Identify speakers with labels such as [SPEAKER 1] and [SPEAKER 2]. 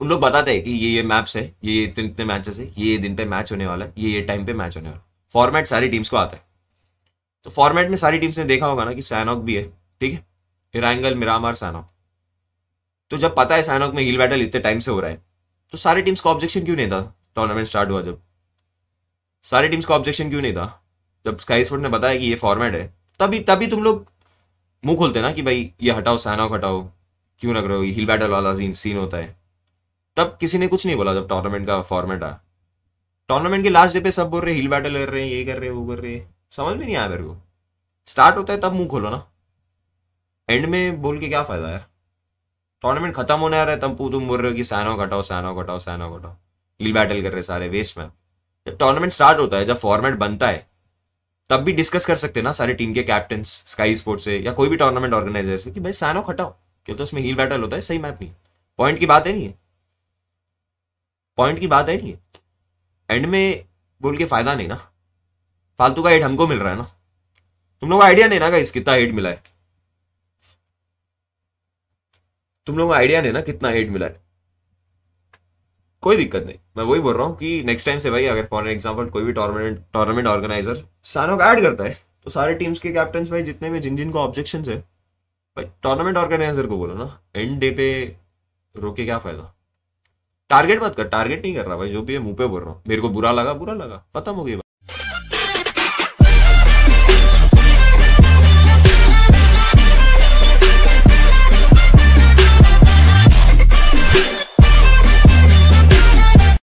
[SPEAKER 1] उन लोग बताते हैं कि ये ये मैप्स है ये इतने इतने मैचेस है ये दिन पे मैच होने वाला है ये ये टाइम पे मैच होने वाला है फॉर्मेट सारी टीम्स को आता है तो फॉर्मेट में सारी टीम्स ने देखा होगा ना कि सैनॉक भी है ठीक है हिरांगल मिरामार सैनॉक तो जब पता है सैनॉक में हिल बैटल इतने टाइम से हो रहा है तो सारी टीम्स का ऑब्जेक्शन क्यों नहीं था टूर्नामेंट स्टार्ट हुआ जब सारी टीम्स का ऑब्जेक्शन क्यों नहीं था जब स्काई स्पोर्ट ने बताया कि ये फॉर्मेट है तभी तभी तुम लोग मुंह खोलते ना कि भाई ये हटाओ सैनॉक हटाओ क्यों लग रहे हो हिल बैटल वाला सीन होता है तब किसी ने कुछ नहीं बोला जब टूर्नामेंट का फॉर्मेट आया टूर्नामेंट के लास्ट डे पे सब बोल रहे हिल बैटल कर रहे हैं ये कर रहे हैं वो कर रहे हैं समझ में नहीं आया मेरे को स्टार्ट होता है तब मुंह खोलो ना एंड में बोल के क्या फायदा यार टूर्नामेंट खत्म होने आ रहा है तब तुम बोल रहे हो कि सैनो घटाओ सैनो घटाओ सैनो घटाओ हिल बैटल कर रहे सारे वेस्ट में जब टूर्नामेंट स्टार्ट होता है जब फॉर्मेट बनता है तब भी डिस्कस कर सकते ना सारे टीम के कैप्टन स्काई स्पोर्ट्स से या कोई भी टूर्नामेंट ऑर्गेनाइजर से कि भाई सैनो खटाओ क्यों तो उसमें हिल बैटल होता है सही मैप नहीं पॉइंट की बात है नहीं है पॉइंट की बात है नहीं एंड में बोल के फ़ायदा नहीं ना फालतू का एड हमको मिल रहा है ना तुम लोग आइडिया नहीं ना इस कितना एड मिला है तुम लोग आइडिया नहीं ना कितना एड मिला है कोई दिक्कत नहीं मैं वही बोल रहा हूँ कि नेक्स्ट टाइम से भाई अगर फॉर एग्जाम्पल कोई भी टूर्नामेंट टूर्नामेंट ऑर्गेनाइजर का ऐड करता है तो सारे टीम्स के कैप्टन भाई जितने भी जिन जिन को ऑब्जेक्शन है भाई टूर्नामेंट ऑर्गेनाइजर को बोलो ना एंड डे पे रोके क्या फायदा टारगेट मत कर टारगेट नहीं कर रहा भाई जो भी है मुंह पे बोल रहा हूँ मेरे को बुरा लगा बुरा लगा खत्म हो गई